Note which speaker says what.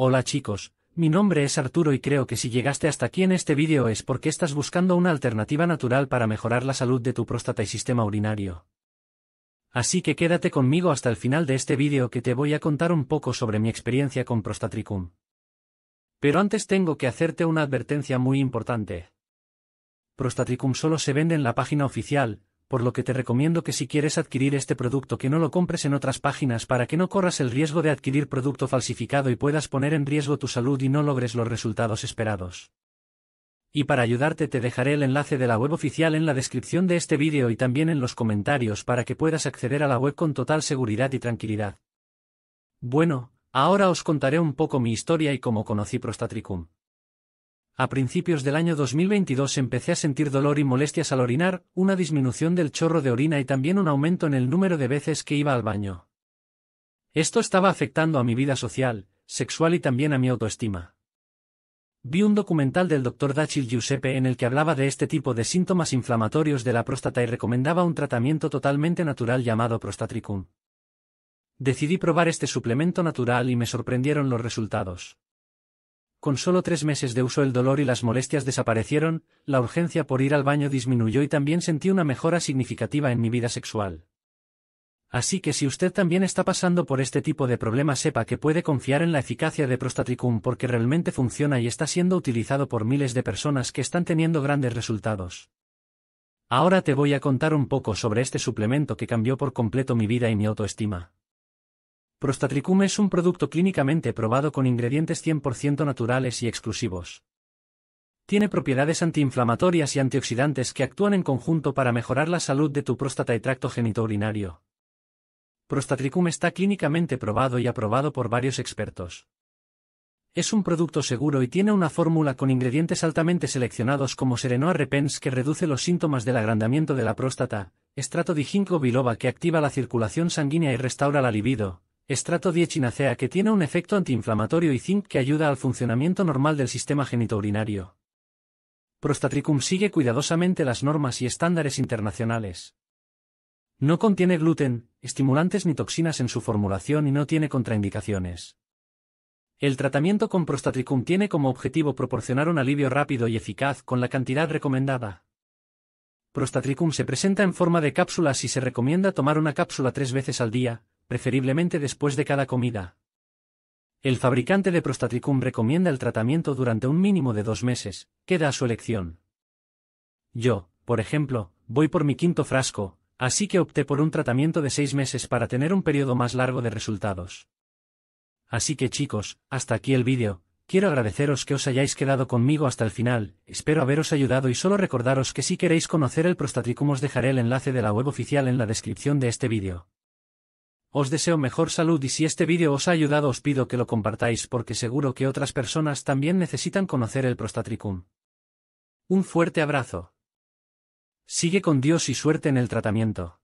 Speaker 1: Hola chicos, mi nombre es Arturo y creo que si llegaste hasta aquí en este vídeo es porque estás buscando una alternativa natural para mejorar la salud de tu próstata y sistema urinario. Así que quédate conmigo hasta el final de este vídeo que te voy a contar un poco sobre mi experiencia con Prostatricum. Pero antes tengo que hacerte una advertencia muy importante. Prostatricum solo se vende en la página oficial, por lo que te recomiendo que si quieres adquirir este producto que no lo compres en otras páginas para que no corras el riesgo de adquirir producto falsificado y puedas poner en riesgo tu salud y no logres los resultados esperados. Y para ayudarte te dejaré el enlace de la web oficial en la descripción de este vídeo y también en los comentarios para que puedas acceder a la web con total seguridad y tranquilidad. Bueno, ahora os contaré un poco mi historia y cómo conocí Prostatricum. A principios del año 2022 empecé a sentir dolor y molestias al orinar, una disminución del chorro de orina y también un aumento en el número de veces que iba al baño. Esto estaba afectando a mi vida social, sexual y también a mi autoestima. Vi un documental del doctor Dachil Giuseppe en el que hablaba de este tipo de síntomas inflamatorios de la próstata y recomendaba un tratamiento totalmente natural llamado Prostatricum. Decidí probar este suplemento natural y me sorprendieron los resultados. Con solo tres meses de uso el dolor y las molestias desaparecieron, la urgencia por ir al baño disminuyó y también sentí una mejora significativa en mi vida sexual. Así que si usted también está pasando por este tipo de problemas sepa que puede confiar en la eficacia de Prostatricum porque realmente funciona y está siendo utilizado por miles de personas que están teniendo grandes resultados. Ahora te voy a contar un poco sobre este suplemento que cambió por completo mi vida y mi autoestima. Prostatricum es un producto clínicamente probado con ingredientes 100% naturales y exclusivos. Tiene propiedades antiinflamatorias y antioxidantes que actúan en conjunto para mejorar la salud de tu próstata y tracto genitourinario. Prostatricum está clínicamente probado y aprobado por varios expertos. Es un producto seguro y tiene una fórmula con ingredientes altamente seleccionados como Serenoa Repens que reduce los síntomas del agrandamiento de la próstata, estrato de biloba que activa la circulación sanguínea y restaura la libido, Estrato 10 chinacea que tiene un efecto antiinflamatorio y zinc que ayuda al funcionamiento normal del sistema genitourinario. Prostatricum sigue cuidadosamente las normas y estándares internacionales. No contiene gluten, estimulantes ni toxinas en su formulación y no tiene contraindicaciones. El tratamiento con Prostatricum tiene como objetivo proporcionar un alivio rápido y eficaz con la cantidad recomendada. Prostatricum se presenta en forma de cápsulas y se recomienda tomar una cápsula tres veces al día, preferiblemente después de cada comida. El fabricante de Prostatricum recomienda el tratamiento durante un mínimo de dos meses, queda a su elección. Yo, por ejemplo, voy por mi quinto frasco, así que opté por un tratamiento de seis meses para tener un periodo más largo de resultados. Así que chicos, hasta aquí el vídeo, quiero agradeceros que os hayáis quedado conmigo hasta el final, espero haberos ayudado y solo recordaros que si queréis conocer el prostatricum os dejaré el enlace de la web oficial en la descripción de este vídeo. Os deseo mejor salud y si este vídeo os ha ayudado os pido que lo compartáis porque seguro que otras personas también necesitan conocer el prostatricum. Un fuerte abrazo. Sigue con Dios y suerte en el tratamiento.